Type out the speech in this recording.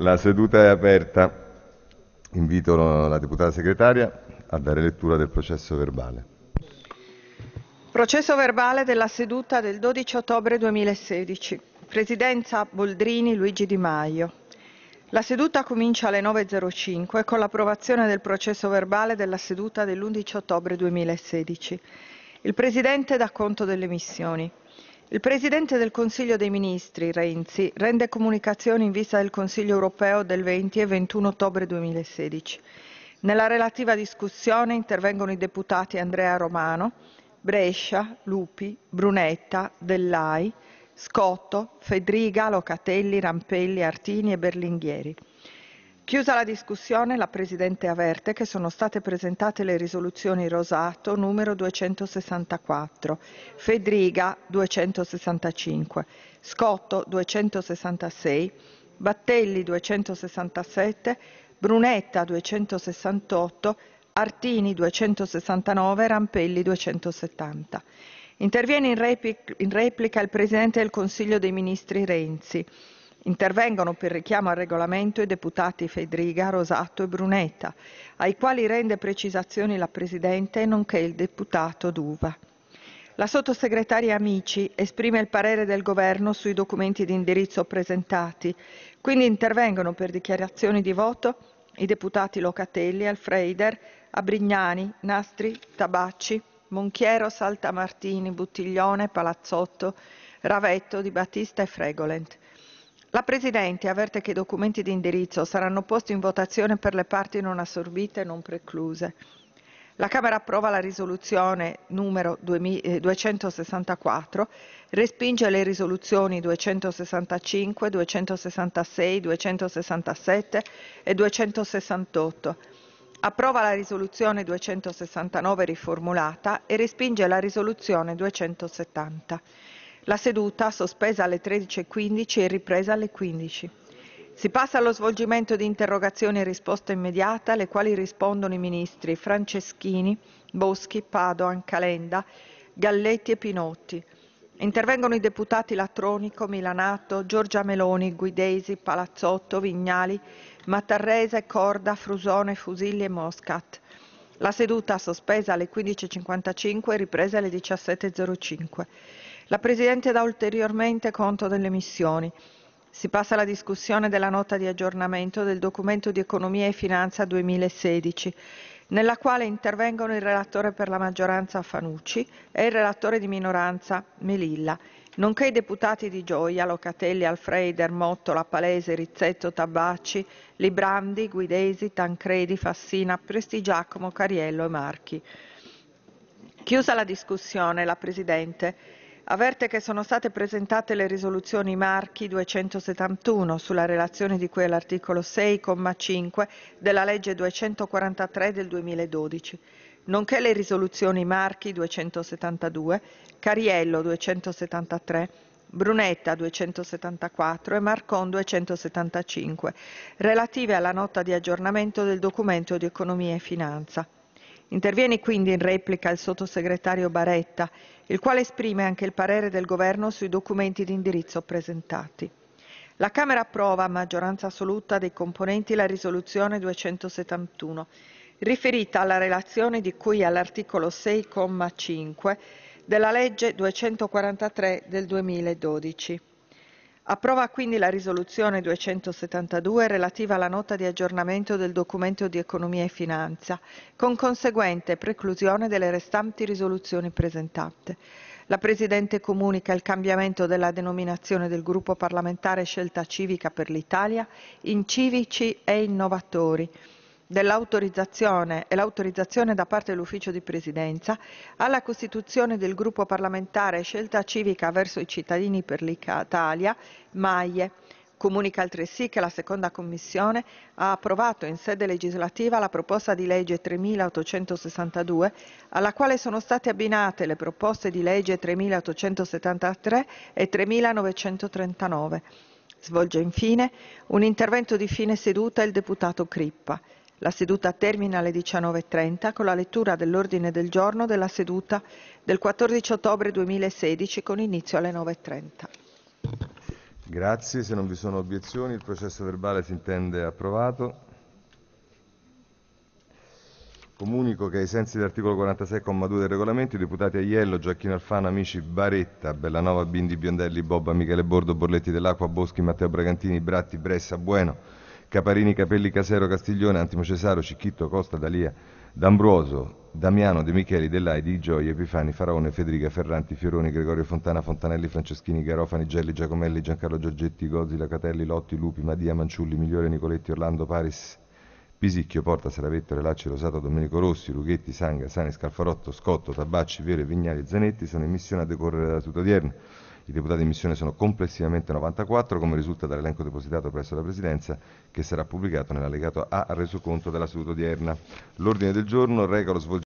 La seduta è aperta. Invito la deputata segretaria a dare lettura del processo verbale. Processo verbale della seduta del 12 ottobre 2016. Presidenza Boldrini Luigi Di Maio. La seduta comincia alle 9.05 con l'approvazione del processo verbale della seduta dell'11 ottobre 2016. Il Presidente dà conto delle missioni. Il Presidente del Consiglio dei Ministri, Renzi, rende comunicazioni in vista del Consiglio europeo del 20 e 21 ottobre 2016. Nella relativa discussione intervengono i deputati Andrea Romano, Brescia, Lupi, Brunetta, Dellai, Scotto, Fedriga, Locatelli, Rampelli, Artini e Berlinghieri. Chiusa la discussione, la Presidente avverte che sono state presentate le risoluzioni Rosato numero 264, Fedriga 265, Scotto 266, Battelli 267, Brunetta 268, Artini 269, Rampelli 270. Interviene in replica il Presidente del Consiglio dei Ministri Renzi Intervengono per richiamo al regolamento i deputati Fedriga, Rosato e Brunetta, ai quali rende precisazioni la Presidente, nonché il deputato Duva. La sottosegretaria Amici esprime il parere del Governo sui documenti di indirizzo presentati, quindi intervengono per dichiarazioni di voto i deputati Locatelli, Alfreider, Abrignani, Nastri, Tabacci, Monchiero, Saltamartini, Buttiglione, Palazzotto, Ravetto, Di Battista e Fregolent. La Presidente avverte che i documenti di indirizzo saranno posti in votazione per le parti non assorbite e non precluse. La Camera approva la risoluzione numero 264, eh, respinge le risoluzioni 265, 266, 267 e 268. Approva la risoluzione 269 riformulata e respinge la risoluzione 270. La seduta, sospesa alle 13.15, è ripresa alle 15. Si passa allo svolgimento di interrogazioni e risposta immediata, alle quali rispondono i ministri Franceschini, Boschi, Padoan, Calenda, Galletti e Pinotti. Intervengono i deputati Latronico, Milanato, Giorgia Meloni, Guidesi, Palazzotto, Vignali, Mattarrese, Corda, Frusone, Fusilli e Moscat. La seduta sospesa alle 15.55 e ripresa alle 17.05. La Presidente dà ulteriormente conto delle missioni. Si passa alla discussione della nota di aggiornamento del documento di economia e finanza 2016, nella quale intervengono il relatore per la maggioranza Fanucci e il relatore di minoranza Melilla, nonché i deputati di Gioia, Locatelli, Alfreder, Mottola, Palese, Rizzetto, Tabacci, Librandi, Guidesi, Tancredi, Fassina, Prestigiacomo, Cariello e Marchi. Chiusa la discussione, la Presidente avverte che sono state presentate le risoluzioni Marchi 271 sulla relazione di cui all'articolo 6, comma della legge 243 del 2012, nonché le risoluzioni Marchi 272, Cariello 273, Brunetta 274 e Marcon 275, relative alla nota di aggiornamento del documento di economia e finanza. Interviene quindi in replica il sottosegretario Baretta, il quale esprime anche il parere del Governo sui documenti di indirizzo presentati. La Camera approva a maggioranza assoluta dei componenti la risoluzione 271, riferita alla relazione di cui all'articolo 6,5 della legge 243 del 2012. Approva quindi la risoluzione 272 relativa alla nota di aggiornamento del documento di economia e finanza, con conseguente preclusione delle restanti risoluzioni presentate. La Presidente comunica il cambiamento della denominazione del gruppo parlamentare Scelta Civica per l'Italia in Civici e Innovatori dell'autorizzazione e l'autorizzazione da parte dell'Ufficio di Presidenza alla costituzione del Gruppo parlamentare Scelta Civica verso i cittadini per l'Italia, MAIE. Comunica altresì che la seconda commissione ha approvato in sede legislativa la proposta di legge 3862, alla quale sono state abbinate le proposte di legge 3873 e 3939. Svolge infine un intervento di fine seduta il deputato Crippa. La seduta termina alle 19.30 con la lettura dell'ordine del giorno della seduta del 14 ottobre 2016 con inizio alle 9.30. Grazie, se non vi sono obiezioni il processo verbale si intende approvato. Comunico che ai sensi dell'articolo 46,2 del regolamento i deputati Aiello, Gioacchino Alfano, Amici, Baretta, Bellanova, Bindi, Biondelli, Bobba, Michele Bordo, Borletti dell'Acqua, Boschi, Matteo Bragantini, Bratti, Bressa, Bueno, Caparini, Capelli, Casero, Castiglione, Antimo Cesaro, Cicchitto, Costa, Dalia, D'Ambroso, Damiano, De Micheli, Dellai, Di Gioia, Epifani, Faraone, Federica, Ferranti, Fioroni, Gregorio Fontana, Fontanelli, Franceschini, Garofani, Gelli, Giacomelli, Giancarlo Giorgetti, Gozzi, Locatelli, Lotti, Lupi, Madia, Manciulli, Migliore, Nicoletti, Orlando, Paris, Pisicchio, Porta, Saravetto, Relacci, Rosato, Domenico Rossi, Lughetti, Sanga, Sani, Scalfarotto, Scotto, Tabacci, Vere, Vignali, Zanetti sono in missione a decorrere dalla tuta odierna. I deputati in missione sono complessivamente 94, come risulta dall'elenco depositato presso la Presidenza, che sarà pubblicato nell'allegato A al resoconto della seduta odierna. L'ordine del giorno reca lo svolgimento